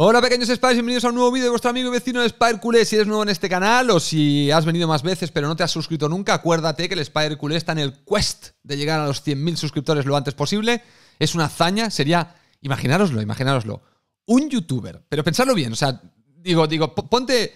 Hola pequeños Spires, bienvenidos a un nuevo vídeo de vuestro amigo y vecino Spire Si eres nuevo en este canal o si has venido más veces pero no te has suscrito nunca, acuérdate que el Spire está en el quest de llegar a los 100.000 suscriptores lo antes posible. Es una hazaña, sería, Imaginaroslo, imaginároslo, un youtuber. Pero pensadlo bien, o sea, digo, digo, ponte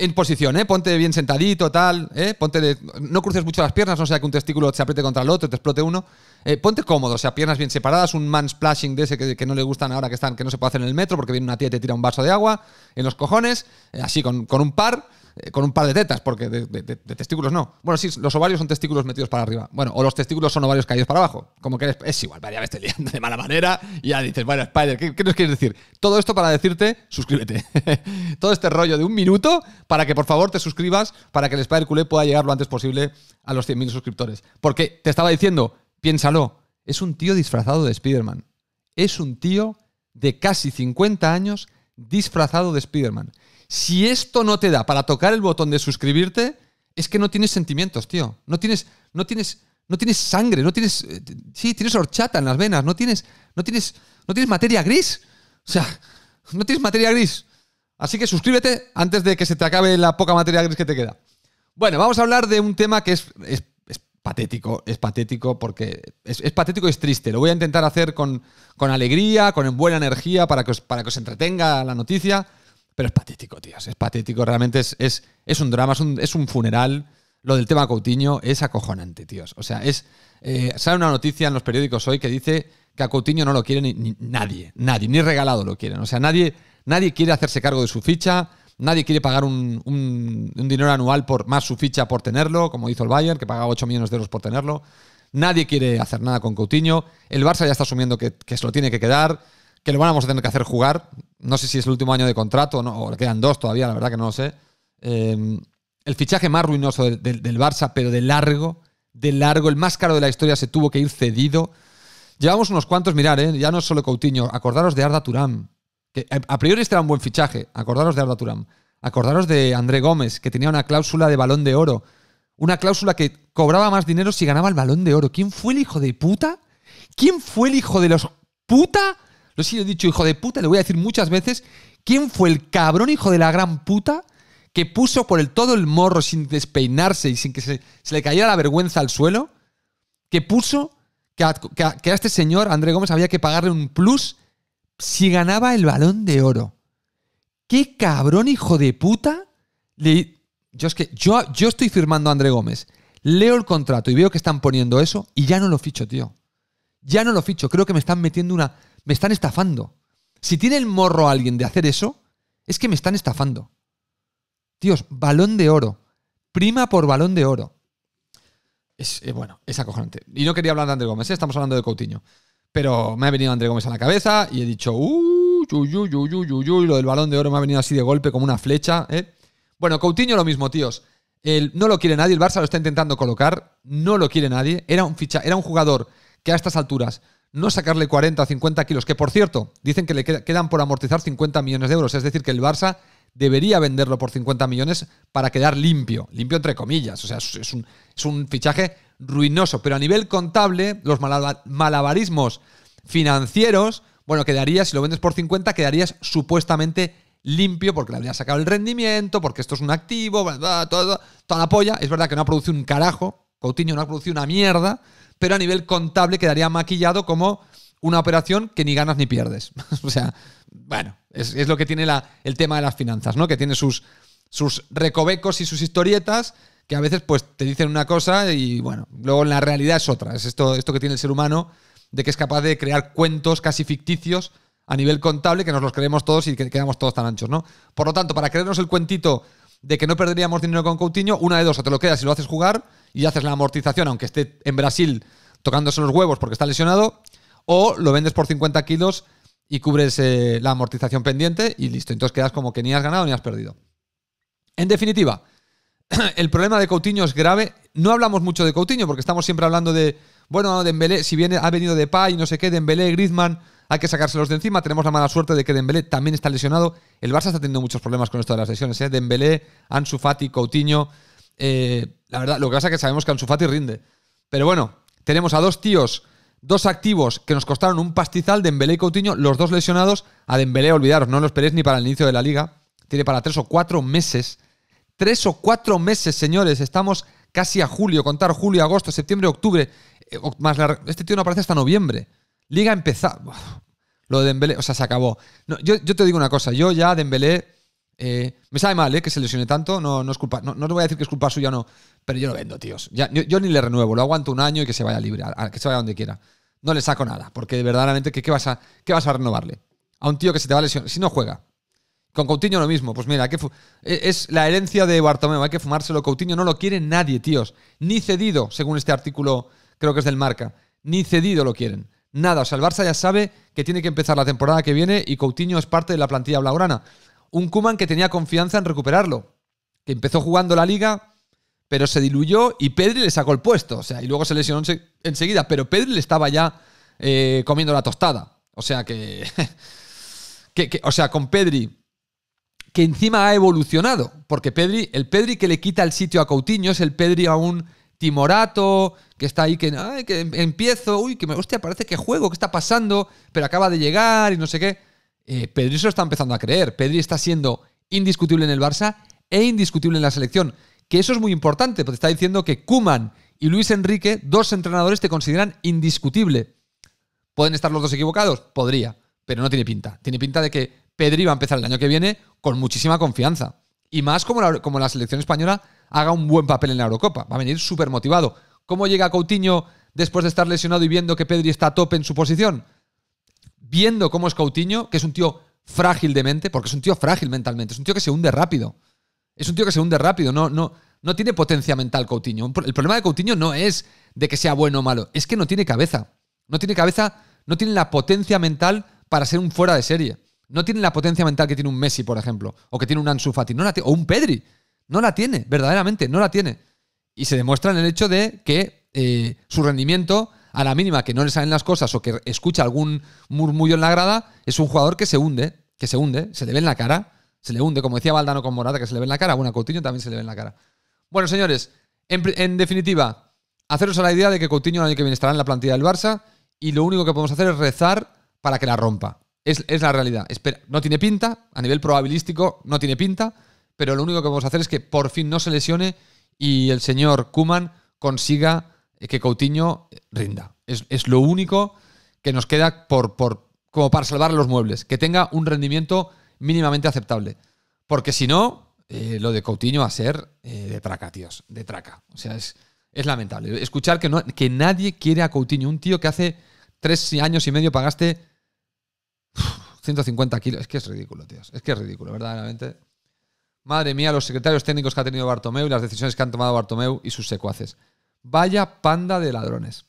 en posición, ¿eh? Ponte bien sentadito, tal, ¿eh? Ponte de, no cruces mucho las piernas, no sea que un testículo se apriete contra el otro, te explote uno. Eh, ponte cómodo, o sea, piernas bien separadas, un man splashing de ese que, no le gustan ahora que están, que no se puede hacer en el metro porque viene una tía y te tira un vaso de agua en los cojones, eh, así con, con un par. Eh, con un par de tetas, porque de, testículos no. Bueno, sí, los ovarios son testículos metidos para arriba. Bueno, o los testículos son ovarios caídos para abajo. Como que es igual, varias ya liando de mala manera y ya dices, bueno, Spider, ¿qué, qué nos quieres decir? Todo esto para decirte, suscríbete. Todo este rollo de un minuto para que por favor te suscribas para que el Spider Culé pueda llegar lo antes posible a los 100.000 suscriptores. Porque te estaba diciendo, piénsalo, es un tío disfrazado de Spider-Man. Es un tío de casi 50 años disfrazado de Spider-Man. Si esto no te da para tocar el botón de suscribirte, es que no tienes sentimientos, tío. No tienes, no tienes, no tienes sangre, no tienes. Eh, tienes horchata en las venas, no tienes, no tienes, no tienes materia gris. O sea, no tienes materia gris. Así que suscríbete antes de que se te acabe la poca materia gris que te queda. Bueno, vamos a hablar de un tema que es, patético, es patético porque es, patético y es triste. Lo voy a intentar hacer con, alegría, con buena energía para que para que os entretenga la noticia. Pero es patético, tíos, Es patético. Realmente es, un drama, es un, funeral. Lo del tema Coutinho es acojonante, tíos. O sea, es. Eh, sale una noticia en los periódicos hoy que dice que a Coutinho no lo quiere nadie. Nadie, ni regalado lo quieren. O sea, nadie, nadie quiere hacerse cargo de su ficha. Nadie quiere pagar un, dinero anual por más su ficha por tenerlo, como hizo el Bayern, que pagaba 8 millones de euros por tenerlo. Nadie quiere hacer nada con Coutinho. El Barça ya está asumiendo que, que se lo tiene que quedar que lo vamos a tener que hacer jugar. No sé si es el último año de contrato no, o le quedan dos todavía, la verdad que no lo sé. Em, el fichaje más ruinoso del, Barça, pero de largo, de largo, el más caro de la historia, se tuvo que ir cedido. Llevamos unos cuantos, mirar, ¿eh? ya no es solo Coutinho, acordaros de Arda Turán, que eh, a priori este era un buen fichaje, acordaros de Arda Turán, acordaros de André Gómez, que tenía una cláusula de balón de oro, una cláusula que cobraba más dinero si ganaba el balón de oro. ¿Quién fue el hijo de puta? ¿Quién fue el hijo de los puta no he dicho hijo de puta, le voy a decir muchas veces. ¿Quién fue el cabrón hijo de la gran puta que puso por el todo el morro sin despeinarse y sin que se, le cayera la vergüenza al suelo? Que puso que a, este señor, André Gómez, había que pagarle un plus si ganaba el balón de oro. ¿Qué cabrón hijo de puta? yo que yo, yo estoy firmando a André Gómez. Leo el contrato y veo que están poniendo eso y ya no lo ficho, tío. Ya no lo ficho. Creo que me están metiendo una me están estafando. Si tiene el morro alguien de hacer eso, es que me están estafando. Dios, balón de oro. Prima por balón de oro. Es, eh, bueno, es acojonante. Y no quería hablar de André Gómez, ¿eh? estamos hablando de Coutinho. Pero me ha venido André Gómez a la cabeza y he dicho, Y lo del balón de oro me ha venido así de golpe como una flecha. ¿eh? Bueno, Coutinho lo mismo, tíos. no lo quiere nadie, el Barça lo está intentando colocar, no lo quiere nadie. Era un, ficha, era un jugador a estas alturas no sacarle 40 o 50 kilos, que por cierto, dicen que le quedan por amortizar 50 millones de euros, es decir, que el Barça debería venderlo por 50 millones para quedar limpio, limpio entre comillas, o sea, es un, es un fichaje ruinoso, pero a nivel contable, los malabarismos financieros, bueno, quedaría, si lo vendes por 50, quedarías supuestamente limpio porque le habría sacado el rendimiento, porque esto es un activo, toda, toda la polla, es verdad que no ha producido un carajo, Coutinho no ha producido una mierda, pero a nivel contable quedaría maquillado como una operación que ni ganas ni pierdes. o sea, bueno, es, lo que tiene el tema de las finanzas, ¿no? Que tiene sus, sus recovecos y sus historietas que a veces pues te dicen una cosa y bueno, luego en la realidad es otra. Es esto, esto que tiene el ser humano de que es capaz de crear cuentos casi ficticios a nivel contable que nos los creemos todos y que quedamos todos tan anchos, ¿no? Por lo tanto, para creernos el cuentito de que no perderíamos dinero con Coutinho, una de dos, o te lo quedas y lo haces jugar, y haces la amortización, aunque esté en Brasil tocándose los huevos porque está lesionado, o lo vendes por 50 kilos y cubres eh, la amortización pendiente y listo. Entonces quedas como que ni has ganado ni has perdido. En definitiva, el problema de Coutinho es grave. No hablamos mucho de Coutinho porque estamos siempre hablando de, bueno, Dembélé, si viene, ha venido de Depay, no sé qué, Dembélé, Griezmann, hay que sacárselos de encima. Tenemos la mala suerte de que Dembélé también está lesionado. El Barça está teniendo muchos problemas con esto de las lesiones. ¿eh? Dembélé, Ansu Fati, Coutinho. Eh, la verdad, lo que pasa es que sabemos que Anzufati rinde. Pero bueno, tenemos a dos tíos, dos activos que nos costaron un pastizal, Dembélé y Coutinho, los dos lesionados. A Dembélé, olvidaros, no los esperéis ni para el inicio de la liga. Tiene para tres o cuatro meses. Tres o cuatro meses, señores. Estamos casi a julio. Contar julio, agosto, septiembre, octubre. Eh, más este tío no aparece hasta noviembre. Liga empezada. Lo de Dembélé, o sea, se acabó. yo, yo, te digo una cosa. Yo ya Dembélé eh, me sabe mal, eh, Que se lesione tanto. No, no es culpa. No, no os voy a decir que es culpa suya, no. Pero yo lo vendo, tíos. Ya, yo, ni le renuevo. Lo aguanto un año y que se vaya libre, que se vaya donde quiera. No le saco nada, porque verdaderamente, ¿qué, vas a, ¿qué vas a renovarle? A un tío que se te va a lesionar. Si no juega. Con Coutinho lo mismo. Pues mira, e, es la herencia de Bartomeu. Hay que fumárselo. Coutinho no lo quiere nadie, tíos. Ni cedido, según este artículo, creo que es del Marca. Ni cedido lo quieren. Nada. O sea, el Barça ya sabe que tiene que empezar la temporada que viene y Coutinho es parte de la plantilla blaugrana un Kuman que tenía confianza en recuperarlo, que empezó jugando la liga, pero se diluyó y Pedri le sacó el puesto, o sea, y luego se lesionó enseguida, pero Pedri le estaba ya eh, comiendo la tostada, o sea que, que, o sea, con Pedri que encima ha evolucionado, porque Pedri, el Pedri que le quita el sitio a Coutinho es el Pedri a un timorato, que está ahí, que, ay, que em-, empiezo, uy, que me, hostia, parece que juego, que está pasando, pero acaba de llegar y no sé qué. Eh, Pedri se lo está empezando a creer. Pedri está siendo indiscutible en el Barça e indiscutible en la selección. Que eso es muy importante, porque está diciendo que Kuman y Luis Enrique, dos entrenadores, te consideran indiscutible. ¿Pueden estar los dos equivocados? Podría, pero no tiene pinta. Tiene pinta de que Pedri va a empezar el año que viene con muchísima confianza. Y más como la, como la selección española haga un buen papel en la Eurocopa. Va a venir súper motivado. ¿Cómo llega Coutinho después de estar lesionado y viendo que Pedri está a tope en su posición? viendo cómo es Coutinho, que es un tío frágil de mente, porque es un tío frágil mentalmente, es un tío que se hunde rápido. Es un tío que se hunde rápido, no, no, no tiene potencia mental Coutinho. El problema de Coutinho no es de que sea bueno o malo, es que no tiene cabeza. No tiene cabeza, no tiene la potencia mental para ser un fuera de serie. No tiene la potencia mental que tiene un Messi, por ejemplo, o que tiene un Ansu Fati, no o un Pedri. No la tiene, verdaderamente, no la tiene. Y se demuestra en el hecho de que eh, su rendimiento a la mínima que no le salen las cosas o que escucha algún murmullo en la grada, es un jugador que se hunde, que se hunde, se le ve en la cara, se le hunde, como decía Valdano con Morata, que se le ve en la cara, bueno, a Coutinho también se le ve en la cara. Bueno, señores, en, definitiva, haceros a la idea de que Coutinho el año que viene estará en la plantilla del Barça y lo único que podemos hacer es rezar para que la rompa. Es, la realidad. no tiene pinta, a nivel probabilístico no tiene pinta, pero lo único que podemos hacer es que por fin no se lesione y el señor Kuman consiga que Coutinho rinda. Es, lo único que nos queda por, como para salvar los muebles, que tenga un rendimiento mínimamente aceptable. Porque si no, eh, lo de Coutinho va a ser eh, de traca, tíos, de traca. O sea, es, lamentable. Escuchar que, que nadie quiere a Coutinho, un tío que hace tres años y medio pagaste 150 kilos. Es que es ridículo, tíos. Es que es ridículo, verdaderamente. Madre mía, los secretarios técnicos que ha tenido Bartomeu y las decisiones que han tomado Bartomeu y sus secuaces. Vaya panda de ladrones.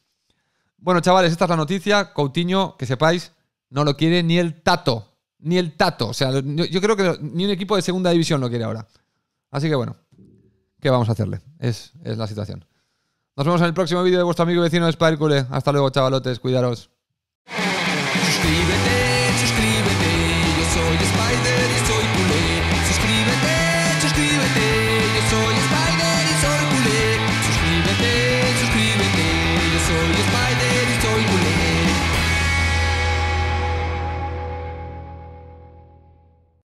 Bueno, chavales, esta es la noticia. Coutinho, que sepáis, no lo quiere ni el tato. Ni el tato. O sea, yo creo que ni un equipo de segunda división lo quiere ahora. Así que bueno, ¿qué vamos a hacerle? Es, la situación. Nos vemos en el próximo vídeo de vuestro amigo vecino de Hasta luego, chavalotes. Cuidaros.